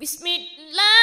Bismillah.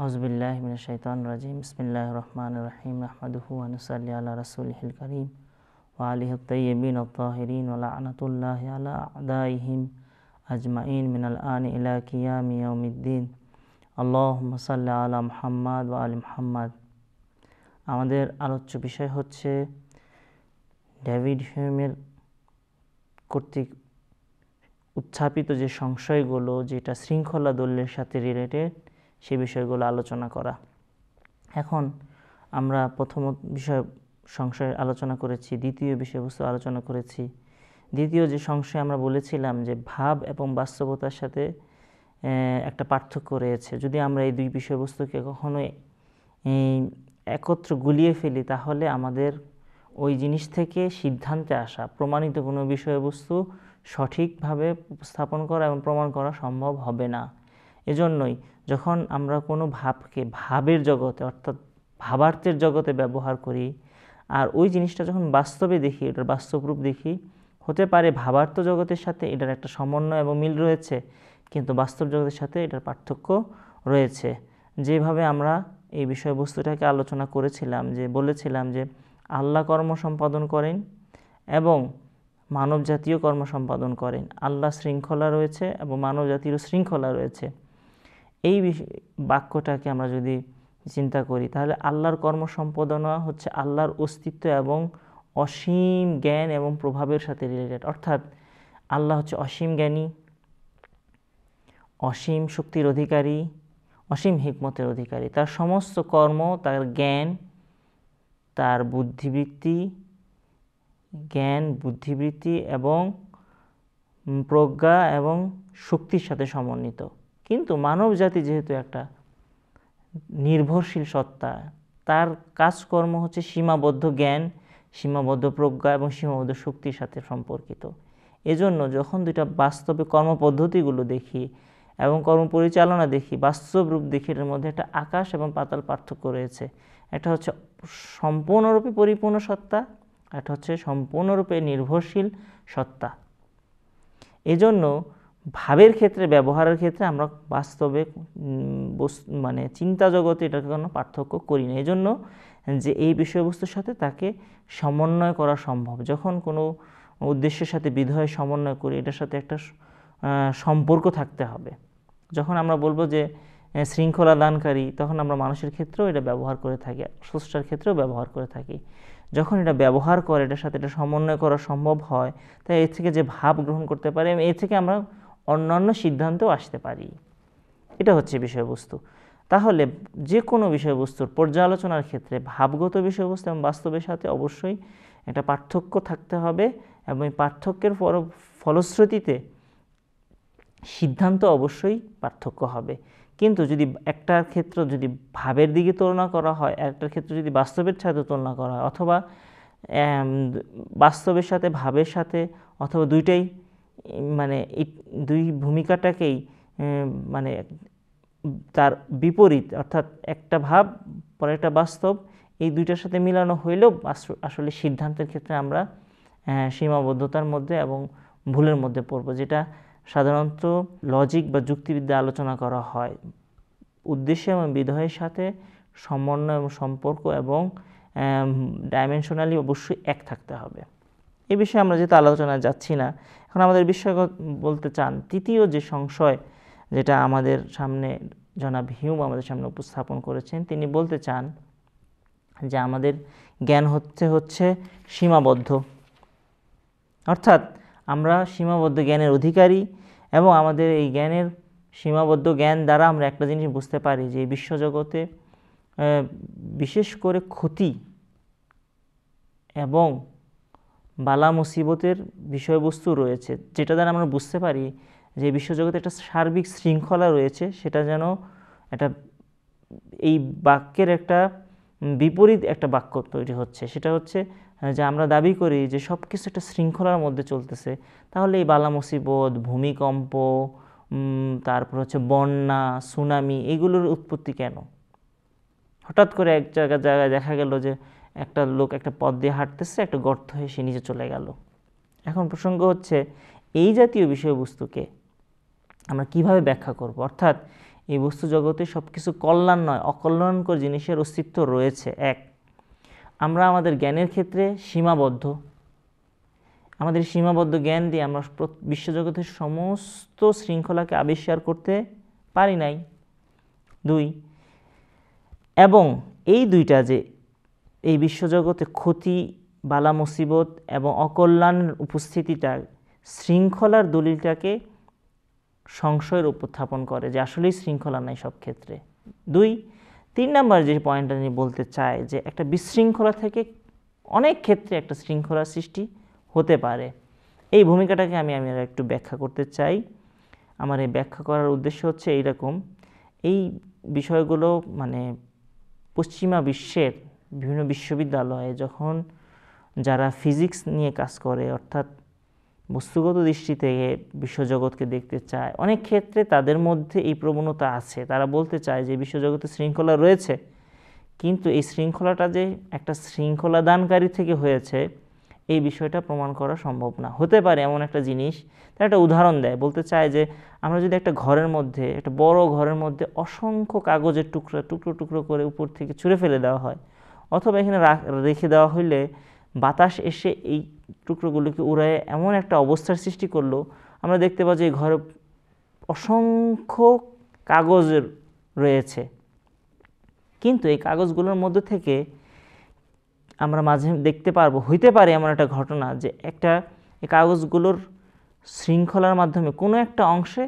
হজবিল্লাহ মিন শৈতান রাজিম ইসমিল্লাহ রহমান রহিম আহমদহু আনসাল্লি আল্লাহ রসুল হিল করিম ওয়ালি তৈবিন তাহরিন ওলা আনাতুল্লাহ আলা আদাইহিম আজমাইন মিনাল আন ইলা কিয়ামিয়মিদ্দিন আল্লাহ সাল্লাহ আলা মোহাম্মদ ওয়া আলী মোহাম্মদ আমাদের আলোচ্য বিষয় হচ্ছে ডেভিড হিউমের কর্তৃক উত্থাপিত যে সংশয়গুলো যেটা শৃঙ্খলা দলের সাথে রিলেটেড সে বিষয়গুলো আলোচনা করা এখন আমরা প্রথম বিষয় সংশয় আলোচনা করেছি দ্বিতীয় বিষয়বস্তু আলোচনা করেছি দ্বিতীয় যে সংশয় আমরা বলেছিলাম যে ভাব এবং বাস্তবতার সাথে একটা পার্থক্য রয়েছে যদি আমরা এই দুই বিষয়বস্তুকে কখনো একত্র গুলিয়ে ফেলি তাহলে আমাদের ওই জিনিস থেকে সিদ্ধান্তে আসা প্রমাণিত কোনো বিষয়বস্তু সঠিকভাবে উপস্থাপন করা এবং প্রমাণ করা সম্ভব হবে না এজন্যই যখন আমরা কোনো ভাবকে ভাবের জগতে অর্থাৎ ভাবার্থের জগতে ব্যবহার করি আর ওই জিনিসটা যখন বাস্তবে দেখি এটার বাস্তব রূপ দেখি হতে পারে ভাবার্থ জগতের সাথে এটার একটা সমন্বয় এবং মিল রয়েছে কিন্তু বাস্তব জগতের সাথে এটার পার্থক্য রয়েছে যেভাবে আমরা এই বিষয়বস্তুটাকে আলোচনা করেছিলাম যে বলেছিলাম যে আল্লাহ কর্ম সম্পাদন করেন এবং মানব জাতীয় কর্ম সম্পাদন করেন আল্লাহ শৃঙ্খলা রয়েছে এবং মানব জাতিরও শৃঙ্খলা রয়েছে এই বাক্যটাকে আমরা যদি চিন্তা করি তাহলে আল্লাহর কর্ম সম্পাদনা হচ্ছে আল্লাহর অস্তিত্ব এবং অসীম জ্ঞান এবং প্রভাবের সাথে রিলেটেড অর্থাৎ আল্লাহ হচ্ছে অসীম জ্ঞানী অসীম শক্তির অধিকারী অসীম হিকমতের অধিকারী তার সমস্ত কর্ম তার জ্ঞান তার বুদ্ধিবৃত্তি জ্ঞান বুদ্ধিবৃত্তি এবং প্রজ্ঞা এবং শক্তির সাথে সমন্বিত কিন্তু মানব জাতি যেহেতু একটা নির্ভরশীল সত্তা তার কাজকর্ম হচ্ছে সীমাবদ্ধ জ্ঞান সীমাবদ্ধ প্রজ্ঞা এবং সীমাবদ্ধ শক্তির সাথে সম্পর্কিত এজন্য যখন দুইটা বাস্তবে কর্মপদ্ধতিগুলো দেখি এবং কর্ম পরিচালনা দেখি বাস্তব রূপ দেখি এর মধ্যে একটা আকাশ এবং পাতাল পার্থক্য রয়েছে এটা হচ্ছে সম্পূর্ণরূপে পরিপূর্ণ সত্তা এটা হচ্ছে সম্পূর্ণরূপে নির্ভরশীল সত্তা এজন্য ভাবের ক্ষেত্রে ব্যবহারের ক্ষেত্রে আমরা বাস্তবে মানে চিন্তা জগতে এটাকে কোনো পার্থক্য করি না এই জন্য যে এই বিষয়বস্তুর সাথে তাকে সমন্বয় করা সম্ভব যখন কোনো উদ্দেশ্যের সাথে বিধয় সমন্বয় করি এটার সাথে একটা সম্পর্ক থাকতে হবে যখন আমরা বলবো যে শৃঙ্খলা দানকারী তখন আমরা মানুষের ক্ষেত্রেও এটা ব্যবহার করে থাকি স্রষ্টার ক্ষেত্রেও ব্যবহার করে থাকি যখন এটা ব্যবহার করে এটার সাথে এটা সমন্বয় করা সম্ভব হয় তাই এর থেকে যে ভাব গ্রহণ করতে পারে এর থেকে আমরা অন্যান্য সিদ্ধান্তেও আসতে পারি এটা হচ্ছে বিষয়বস্তু তাহলে যে কোনো বিষয়বস্তুর পর্যালোচনার ক্ষেত্রে ভাবগত বিষয়বস্তু এবং বাস্তবের সাথে অবশ্যই একটা পার্থক্য থাকতে হবে এবং এই পার্থক্যের ফলশ্রুতিতে সিদ্ধান্ত অবশ্যই পার্থক্য হবে কিন্তু যদি একটার ক্ষেত্র যদি ভাবের দিকে তুলনা করা হয় একটার ক্ষেত্রে যদি বাস্তবের সাথে তুলনা করা হয় অথবা বাস্তবের সাথে ভাবের সাথে অথবা দুইটাই মানে এই দুই ভূমিকাটাকেই মানে তার বিপরীত অর্থাৎ একটা ভাব পরে একটা বাস্তব এই দুইটার সাথে মিলানো হইলেও আসলে সিদ্ধান্তের ক্ষেত্রে আমরা সীমাবদ্ধতার মধ্যে এবং ভুলের মধ্যে পড়ব যেটা সাধারণত লজিক বা যুক্তিবিদ্যা আলোচনা করা হয় উদ্দেশ্য এবং বিধয়ের সাথে সমন্বয় এবং সম্পর্ক এবং ডাইমেনশনালি অবশ্যই এক থাকতে হবে এ বিষয়ে আমরা যেহেতু আলোচনা যাচ্ছি না এখন আমাদের বিশ্বগত বলতে চান তৃতীয় যে সংশয় যেটা আমাদের সামনে জনাব হিউম আমাদের সামনে উপস্থাপন করেছেন তিনি বলতে চান যে আমাদের জ্ঞান হচ্ছে হচ্ছে সীমাবদ্ধ অর্থাৎ আমরা সীমাবদ্ধ জ্ঞানের অধিকারী এবং আমাদের এই জ্ঞানের সীমাবদ্ধ জ্ঞান দ্বারা আমরা একটা জিনিস বুঝতে পারি যে বিশ্বজগতে বিশেষ করে ক্ষতি এবং বালা মুসিবতের বিষয়বস্তু রয়েছে যেটা দ্বারা আমরা বুঝতে পারি যে বিশ্বজগতে একটা সার্বিক শৃঙ্খলা রয়েছে সেটা যেন একটা এই বাক্যের একটা বিপরীত একটা বাক্য তৈরি হচ্ছে সেটা হচ্ছে যে আমরা দাবি করি যে সব কিছু একটা শৃঙ্খলার মধ্যে চলতেছে তাহলে এই বালা মুসিবত ভূমিকম্প তারপর হচ্ছে বন্যা সুনামি এগুলোর উৎপত্তি কেন হঠাৎ করে এক জায়গা জায়গায় দেখা গেল যে একটা লোক একটা পথ দিয়ে হাঁটতেছে একটা গর্ত হয়ে সে নিজে চলে গেল এখন প্রসঙ্গ হচ্ছে এই জাতীয় বিষয়বস্তুকে আমরা কিভাবে ব্যাখ্যা করব অর্থাৎ এই বস্তু জগতে সব কিছু কল্যাণ নয় অকল্যাণকর জিনিসের অস্তিত্ব রয়েছে এক আমরা আমাদের জ্ঞানের ক্ষেত্রে সীমাবদ্ধ আমাদের সীমাবদ্ধ জ্ঞান দিয়ে আমরা বিশ্বজগতের সমস্ত শৃঙ্খলাকে আবিষ্কার করতে পারি নাই দুই এবং এই দুইটা যে এই বিশ্বজগতে ক্ষতি বালা মুসিবত এবং অকল্যাণের উপস্থিতিটা শৃঙ্খলার দলিলটাকে সংশয়ের উপস্থাপন করে যে আসলেই শৃঙ্খলা নাই সব ক্ষেত্রে দুই তিন নাম্বার যে পয়েন্টটা নিয়ে বলতে চায় যে একটা বিশৃঙ্খলা থেকে অনেক ক্ষেত্রে একটা শৃঙ্খলা সৃষ্টি হতে পারে এই ভূমিকাটাকে আমি আমি একটু ব্যাখ্যা করতে চাই আমার এই ব্যাখ্যা করার উদ্দেশ্য হচ্ছে এইরকম এই বিষয়গুলো মানে পশ্চিমা বিশ্বের বিভিন্ন বিশ্ববিদ্যালয়ে যখন যারা ফিজিক্স নিয়ে কাজ করে অর্থাৎ বস্তুগত দৃষ্টি থেকে বিশ্বজগৎকে দেখতে চায় অনেক ক্ষেত্রে তাদের মধ্যে এই প্রবণতা আছে তারা বলতে চায় যে বিশ্বজগতে শৃঙ্খলা রয়েছে কিন্তু এই শৃঙ্খলাটা যে একটা শৃঙ্খলা দানকারী থেকে হয়েছে এই বিষয়টা প্রমাণ করা সম্ভব না হতে পারে এমন একটা জিনিস তার একটা উদাহরণ দেয় বলতে চায় যে আমরা যদি একটা ঘরের মধ্যে একটা বড় ঘরের মধ্যে অসংখ্য কাগজের টুকরো টুকরো টুকরো করে উপর থেকে ছুঁড়ে ফেলে দেওয়া হয় অথবা এখানে রেখে দেওয়া হইলে বাতাস এসে এই টুকরোগুলোকে উড়ায় এমন একটা অবস্থার সৃষ্টি করলো আমরা দেখতে পাচ্ছি এই ঘরে অসংখ্য কাগজ রয়েছে কিন্তু এই কাগজগুলোর মধ্যে থেকে আমরা মাঝে দেখতে পারবো হইতে পারে এমন একটা ঘটনা যে একটা এই কাগজগুলোর শৃঙ্খলার মাধ্যমে কোনো একটা অংশে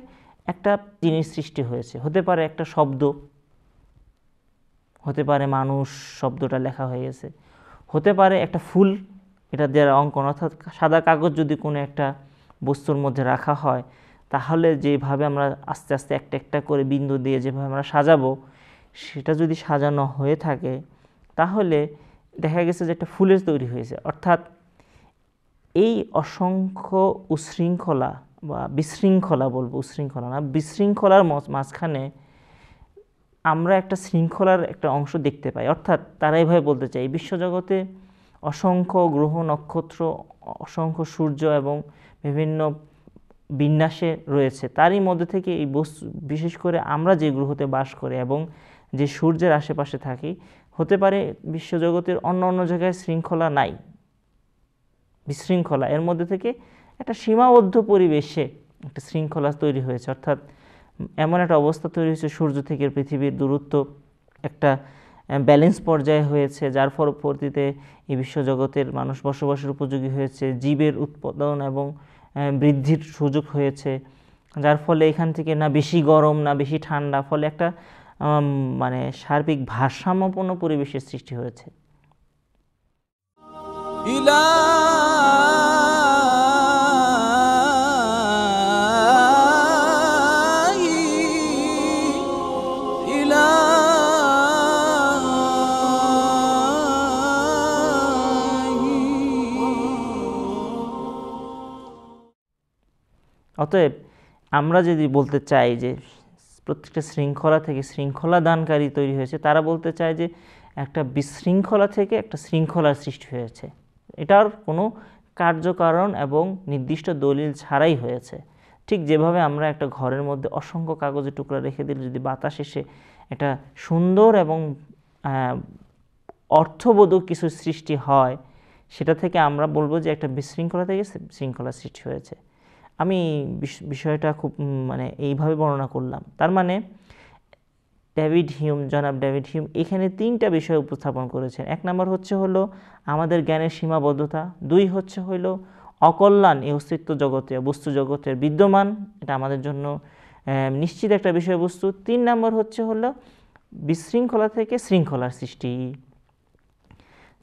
একটা জিনিস সৃষ্টি হয়েছে হতে পারে একটা শব্দ হতে পারে মানুষ শব্দটা লেখা হয়ে গেছে হতে পারে একটা ফুল এটা দেওয়ার অঙ্কন অর্থাৎ সাদা কাগজ যদি কোনো একটা বস্তুর মধ্যে রাখা হয় তাহলে যেভাবে আমরা আস্তে আস্তে একটা একটা করে বিন্দু দিয়ে যেভাবে আমরা সাজাবো সেটা যদি সাজানো হয়ে থাকে তাহলে দেখা গেছে যে একটা ফুলের তৈরি হয়েছে অর্থাৎ এই অসংখ্য উশৃঙ্খলা বা বিশৃঙ্খলা বলবো উশৃঙ্খলা না বিশৃঙ্খলার মাঝখানে আমরা একটা শৃঙ্খলার একটা অংশ দেখতে পাই অর্থাৎ তারা এভাবে বলতে চাই বিশ্বজগতে অসংখ্য গ্রহ নক্ষত্র অসংখ্য সূর্য এবং বিভিন্ন বিন্যাসে রয়েছে তারই মধ্যে থেকে এই বস্তু বিশেষ করে আমরা যে গ্রহতে বাস করি এবং যে সূর্যের আশেপাশে থাকি হতে পারে বিশ্বজগতের অন্য অন্য জায়গায় শৃঙ্খলা নাই বিশৃঙ্খলা এর মধ্যে থেকে একটা সীমাবদ্ধ পরিবেশে একটা শৃঙ্খলা তৈরি হয়েছে অর্থাৎ এমন একটা অবস্থা তৈরি হয়েছে সূর্য থেকে পৃথিবীর দূরত্ব একটা ব্যালেন্স পর্যায়ে হয়েছে যার ফলপরবর্তীতে এই বিশ্বজগতের মানুষ বসবাসের উপযোগী হয়েছে জীবের উৎপাদন এবং বৃদ্ধির সুযোগ হয়েছে যার ফলে এখান থেকে না বেশি গরম না বেশি ঠান্ডা ফলে একটা মানে সার্বিক ভারসাম্যপূর্ণ পরিবেশের সৃষ্টি হয়েছে ইলা অতএব আমরা যদি বলতে চাই যে প্রত্যেকটা শৃঙ্খলা থেকে শৃঙ্খলা দানকারী তৈরি হয়েছে তারা বলতে চায় যে একটা বিশৃঙ্খলা থেকে একটা শৃঙ্খলার সৃষ্টি হয়েছে এটার কোনো কার্যকারণ এবং নির্দিষ্ট দলিল ছাড়াই হয়েছে ঠিক যেভাবে আমরা একটা ঘরের মধ্যে অসংখ্য কাগজের টুকরা রেখে দিলে যদি বাতাস এসে এটা সুন্দর এবং অর্থবোধক কিছু সৃষ্টি হয় সেটা থেকে আমরা বলবো যে একটা বিশৃঙ্খলা থেকে শৃঙ্খলা সৃষ্টি হয়েছে আমি বিষয়টা খুব মানে এইভাবে বর্ণনা করলাম তার মানে ডেভিড হিউম জনাব ডেভিড হিউম এখানে তিনটা বিষয় উপস্থাপন করেছেন এক নম্বর হচ্ছে হলো আমাদের জ্ঞানের সীমাবদ্ধতা দুই হচ্ছে হইল অকল্যাণ এই অস্তিত্ব জগতে বস্তু জগতের বিদ্যমান এটা আমাদের জন্য নিশ্চিত একটা বিষয়বস্তু তিন নম্বর হচ্ছে হলো বিশৃঙ্খলা থেকে শৃঙ্খলার সৃষ্টি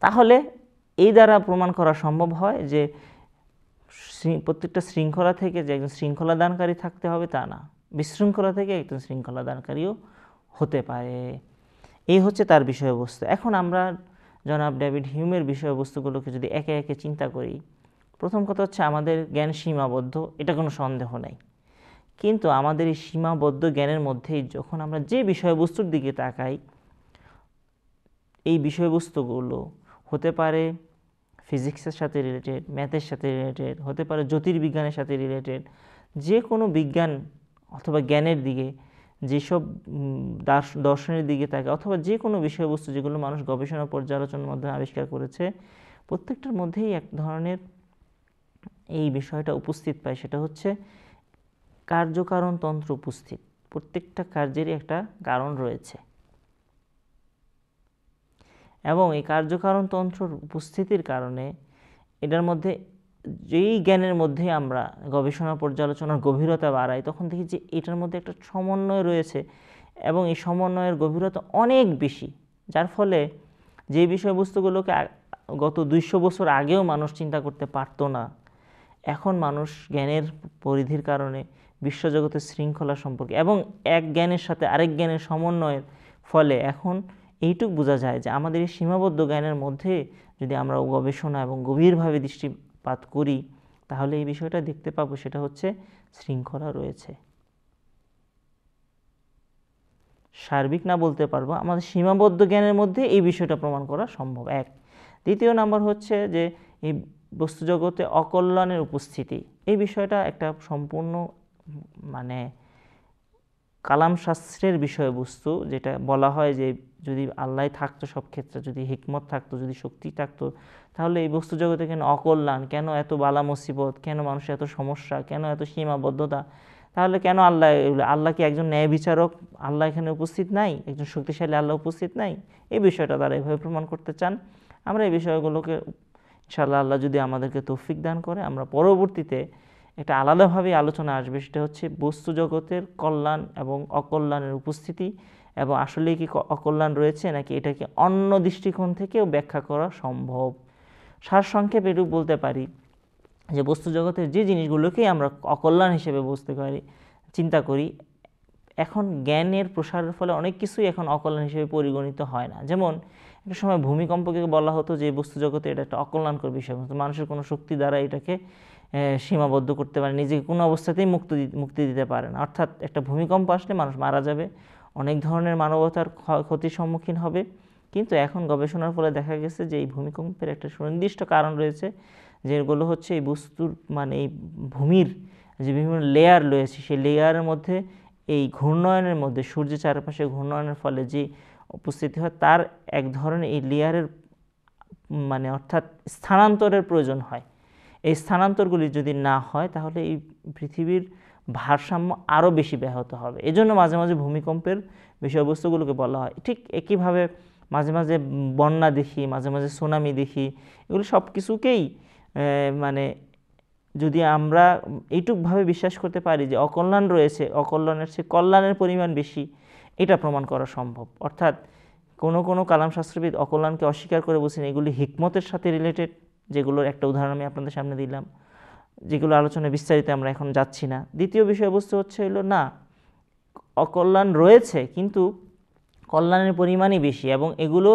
তাহলে এই দ্বারা প্রমাণ করা সম্ভব হয় যে প্রত্যেকটা শৃঙ্খলা থেকে যে একজন শৃঙ্খলা দানকারী থাকতে হবে তা না বিশৃঙ্খলা থেকে একজন শৃঙ্খলা দানকারীও হতে পারে এই হচ্ছে তার বিষয়বস্তু এখন আমরা জনাব ডেভিড হিউমের বিষয়বস্তুগুলোকে যদি একে একে চিন্তা করি প্রথম কথা হচ্ছে আমাদের জ্ঞান সীমাবদ্ধ এটা কোনো সন্দেহ নেই কিন্তু আমাদের এই সীমাবদ্ধ জ্ঞানের মধ্যেই যখন আমরা যে বিষয়বস্তুর দিকে তাকাই এই বিষয়বস্তুগুলো হতে পারে ফিজিক্সের সাথে রিলেটেড ম্যাথের সাথে রিলেটেড হতে পারে জ্যোতির্বিজ্ঞানের সাথে রিলেটেড যে কোনো বিজ্ঞান অথবা জ্ঞানের দিকে যেসব দর্শনের দিকে থাকে অথবা যে কোনো বিষয়বস্তু যেগুলো মানুষ গবেষণা পর্যালোচনার মধ্যে আবিষ্কার করেছে প্রত্যেকটার মধ্যেই এক ধরনের এই বিষয়টা উপস্থিত পায় সেটা হচ্ছে কার্যকারণতন্ত্র উপস্থিত প্রত্যেকটা কার্যেরই একটা কারণ রয়েছে এবং এই কার্যকারণ তন্ত্রর উপস্থিতির কারণে এটার মধ্যে যেই জ্ঞানের মধ্যে আমরা গবেষণা পর্যালোচনার গভীরতা বাড়াই তখন দেখি যে এটার মধ্যে একটা সমন্বয় রয়েছে এবং এই সমন্বয়ের গভীরতা অনেক বেশি যার ফলে যে বিষয়বস্তুগুলোকে গত দুইশো বছর আগেও মানুষ চিন্তা করতে পারতো না এখন মানুষ জ্ঞানের পরিধির কারণে বিশ্বজগতের শৃঙ্খলা সম্পর্কে এবং এক জ্ঞানের সাথে আরেক জ্ঞানের সমন্বয়ের ফলে এখন এইটুক বোঝা যায় যে আমাদের এই সীমাবদ্ধ জ্ঞানের মধ্যে যদি আমরা গবেষণা এবং গভীরভাবে দৃষ্টিপাত করি তাহলে এই বিষয়টা দেখতে পাবো সেটা হচ্ছে শৃঙ্খলা রয়েছে সার্বিক না বলতে পারবো আমাদের সীমাবদ্ধ জ্ঞানের মধ্যে এই বিষয়টা প্রমাণ করা সম্ভব এক দ্বিতীয় নাম্বার হচ্ছে যে এই বস্তুজগতে অকল্যাণের উপস্থিতি এই বিষয়টা একটা সম্পূর্ণ মানে কালাম শাস্ত্রের বিষয়বস্তু যেটা বলা হয় যে যদি আল্লাহ থাকতো সব ক্ষেত্রে যদি হিকমত থাকতো যদি শক্তি থাকতো তাহলে এই বস্তু জগতে কেন অকল্যাণ কেন এত বালা মুসিবত কেন মানুষের এত সমস্যা কেন এত সীমাবদ্ধতা তাহলে কেন আল্লাহ আল্লাহ কি একজন ন্যায় বিচারক আল্লাহ এখানে উপস্থিত নাই একজন শক্তিশালী আল্লাহ উপস্থিত নাই এই বিষয়টা তারা এভাবে প্রমাণ করতে চান আমরা এই বিষয়গুলোকে ইনশাল্লাহ আল্লাহ যদি আমাদেরকে তৌফিক দান করে আমরা পরবর্তীতে একটা আলাদাভাবে আলোচনা আসবে সেটা হচ্ছে বস্তু জগতের কল্যাণ এবং অকল্যাণের উপস্থিতি এবং আসলে কি অকল্যাণ রয়েছে নাকি এটাকে অন্য দৃষ্টিকোণ থেকেও ব্যাখ্যা করা সম্ভব সারসংক্ষেপে এটুকু বলতে পারি যে বস্তু জগতের যে জিনিসগুলোকেই আমরা অকল্যাণ হিসেবে বুঝতে পারি চিন্তা করি এখন জ্ঞানের প্রসারের ফলে অনেক কিছুই এখন অকল্যাণ হিসেবে পরিগণিত হয় না যেমন একটা সময় ভূমিকম্পকে বলা হতো যে বস্তু জগতে এটা একটা অকল্যাণকর বিষয় মানুষের কোনো শক্তি দ্বারা এটাকে সীমাবদ্ধ করতে পারে নিজেকে কোনো অবস্থাতেই মুক্তি মুক্তি দিতে পারে না অর্থাৎ একটা ভূমিকম্প আসলে মানুষ মারা যাবে অনেক ধরনের মানবতার ক্ষতির সম্মুখীন হবে কিন্তু এখন গবেষণার ফলে দেখা গেছে যে এই ভূমিকম্পের একটা সুনির্দিষ্ট কারণ রয়েছে যেগুলো হচ্ছে এই বস্তুর মানে এই ভূমির যে বিভিন্ন লেয়ার রয়েছে সেই লেয়ারের মধ্যে এই ঘূর্ণয়নের মধ্যে সূর্যের চারপাশে ঘূর্ণয়নের ফলে যে উপস্থিতি হয় তার এক ধরনের এই লেয়ারের মানে অর্থাৎ স্থানান্তরের প্রয়োজন হয় এই স্থানান্তরগুলি যদি না হয় তাহলে এই পৃথিবীর ভারসাম্য আরও বেশি ব্যাহত হবে এজন্য মাঝে মাঝে ভূমিকম্পের বিষয়বস্তুগুলোকে বলা হয় ঠিক একইভাবে মাঝে মাঝে বন্যা দেখি মাঝে মাঝে সুনামি দেখি এগুলো সব কিছুকেই মানে যদি আমরা এইটুকভাবে বিশ্বাস করতে পারি যে অকল্যাণ রয়েছে অকল্যাণের সে কল্যাণের পরিমাণ বেশি এটা প্রমাণ করা সম্ভব অর্থাৎ কোনো কোনো কালামশাস্ত্রবিদ অকল্যাণকে অস্বীকার করে বলছেন এগুলি হিকমতের সাথে রিলেটেড যেগুলোর একটা উদাহরণ আমি আপনাদের সামনে দিলাম যেগুলো আলোচনা বিস্তারিত আমরা এখন যাচ্ছি না দ্বিতীয় বিষয়বস্তু হচ্ছে হলো না অকল্যাণ রয়েছে কিন্তু কল্যাণের পরিমাণই বেশি এবং এগুলো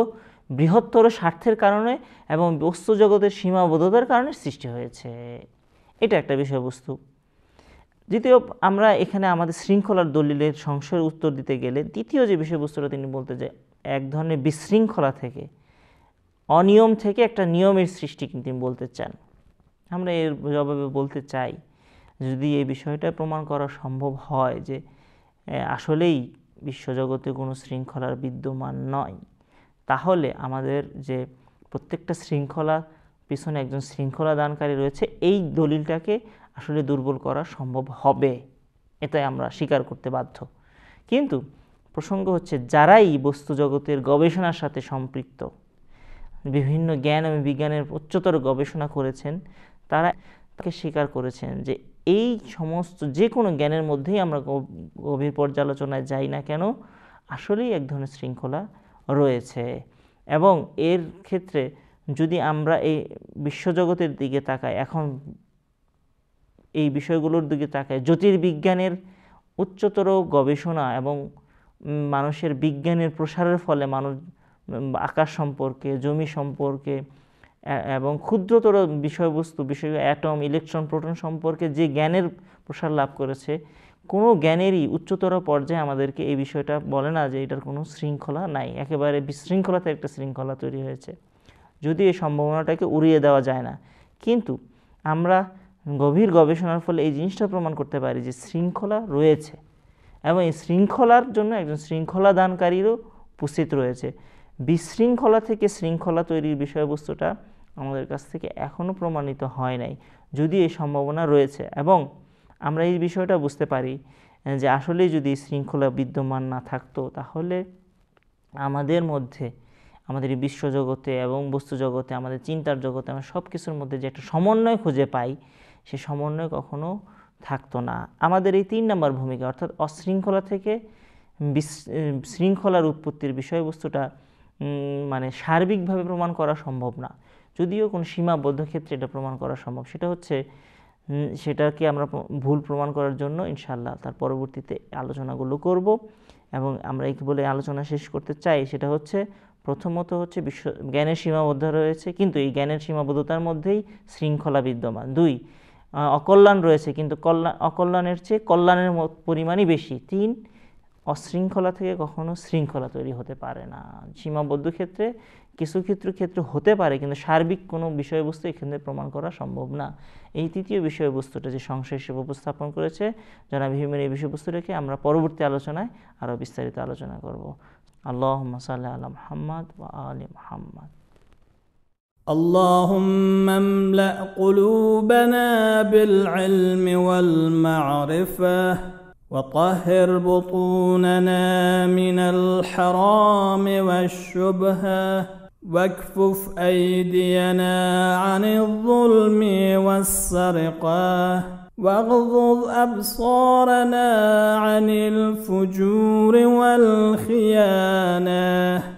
বৃহত্তর স্বার্থের কারণে এবং বস্তু জগতের সীমাবদ্ধতার কারণে সৃষ্টি হয়েছে এটা একটা বিষয়বস্তু দ্বিতীয় আমরা এখানে আমাদের শৃঙ্খলার দলিলের সংশয়ের উত্তর দিতে গেলে দ্বিতীয় যে বিষয়বস্তুটা তিনি বলতে যে এক ধরনের বিশৃঙ্খলা থেকে অনিয়ম থেকে একটা নিয়মের সৃষ্টি তিনি বলতে চান আমরা এর জবাবে বলতে চাই যদি এই বিষয়টা প্রমাণ করা সম্ভব হয় যে আসলেই বিশ্বজগতে কোনো শৃঙ্খলার বিদ্যমান নয় তাহলে আমাদের যে প্রত্যেকটা শৃঙ্খলা পিছনে একজন শৃঙ্খলা দানকারী রয়েছে এই দলিলটাকে আসলে দুর্বল করা সম্ভব হবে এটাই আমরা স্বীকার করতে বাধ্য কিন্তু প্রসঙ্গ হচ্ছে যারাই বস্তু জগতের গবেষণার সাথে সম্পৃক্ত বিভিন্ন জ্ঞান এবং বিজ্ঞানের উচ্চতর গবেষণা করেছেন তারা তাকে স্বীকার করেছেন যে এই সমস্ত যে কোনো জ্ঞানের মধ্যেই আমরা গভীর পর্যালোচনায় যাই না কেন আসলেই এক ধরনের শৃঙ্খলা রয়েছে এবং এর ক্ষেত্রে যদি আমরা এই বিশ্বজগতের দিকে তাকাই এখন এই বিষয়গুলোর দিকে তাকায় জ্যোতির্বিজ্ঞানের উচ্চতর গবেষণা এবং মানুষের বিজ্ঞানের প্রসারের ফলে মানুষ আকাশ সম্পর্কে জমি সম্পর্কে এবং ক্ষুদ্রতর বিষয়বস্তু বিষয় অ্যাটম ইলেকট্রন প্রোটন সম্পর্কে যে জ্ঞানের প্রসার লাভ করেছে কোনো জ্ঞানেরই উচ্চতর পর্যায়ে আমাদেরকে এই বিষয়টা বলে না যে এটার কোনো শৃঙ্খলা নাই একেবারে বিশৃঙ্খলাতে একটা শৃঙ্খলা তৈরি হয়েছে যদি এই সম্ভাবনাটাকে উড়িয়ে দেওয়া যায় না কিন্তু আমরা গভীর গবেষণার ফলে এই জিনিসটা প্রমাণ করতে পারি যে শৃঙ্খলা রয়েছে এবং এই শৃঙ্খলার জন্য একজন শৃঙ্খলা দানকারীরও উপস্থিত রয়েছে বিশৃঙ্খলা থেকে শৃঙ্খলা তৈরির বিষয়বস্তুটা আমাদের কাছ থেকে এখনও প্রমাণিত হয় নাই যদি এই সম্ভাবনা রয়েছে এবং আমরা এই বিষয়টা বুঝতে পারি যে আসলে যদি শৃঙ্খলা বিদ্যমান না থাকতো তাহলে আমাদের মধ্যে আমাদের এই বিশ্বজগতে এবং বস্তু জগতে আমাদের চিন্তার জগতে আমরা সব কিছুর মধ্যে যে একটা সমন্বয় খুঁজে পাই সে সমন্বয় কখনো থাকতো না আমাদের এই তিন নম্বর ভূমিকা অর্থাৎ অশৃঙ্খলা থেকে শৃঙ্খলার উৎপত্তির বিষয়বস্তুটা মানে সার্বিকভাবে প্রমাণ করা সম্ভব না যদিও কোনো সীমাবদ্ধ ক্ষেত্রে এটা প্রমাণ করা সম্ভব সেটা হচ্ছে সেটাকে আমরা ভুল প্রমাণ করার জন্য ইনশাল্লাহ তার পরবর্তীতে আলোচনাগুলো করব এবং আমরা এই বলে আলোচনা শেষ করতে চাই সেটা হচ্ছে প্রথমত হচ্ছে বিশ্ব জ্ঞানের সীমাবদ্ধ রয়েছে কিন্তু এই জ্ঞানের সীমাবদ্ধতার মধ্যেই শৃঙ্খলা বিদ্যমান দুই অকল্যাণ রয়েছে কিন্তু কল্যাণ অকল্যাণের চেয়ে কল্যাণের পরিমাণই বেশি তিন অশৃঙ্খলা থেকে কখনো শৃঙ্খলা তৈরি হতে পারে না সীমাবদ্ধ ক্ষেত্রে কিছু ক্ষেত্র ক্ষেত্রে হতে পারে কিন্তু সার্বিক কোনো বিষয়বস্তু এখানে প্রমাণ করা সম্ভব না এই তৃতীয় বিষয়বস্তুটা যে সংশয় হিসেবে উপস্থাপন করেছে জনাব হিমের এই রেখে আমরা পরবর্তী আলোচনায় আরও বিস্তারিত আলোচনা করব আল্লাহ মাসাল্লাহ আল্লাহ মোহাম্মদ ওয়া আলী মোহাম্মদ اللهم املأ قلوبنا بالعلم والمعرفة وطهر بطوننا من الحرام والشبهة واكفف أيدينا عن الظلم والسرقة واغضض أبصارنا عن الفجور والخيانة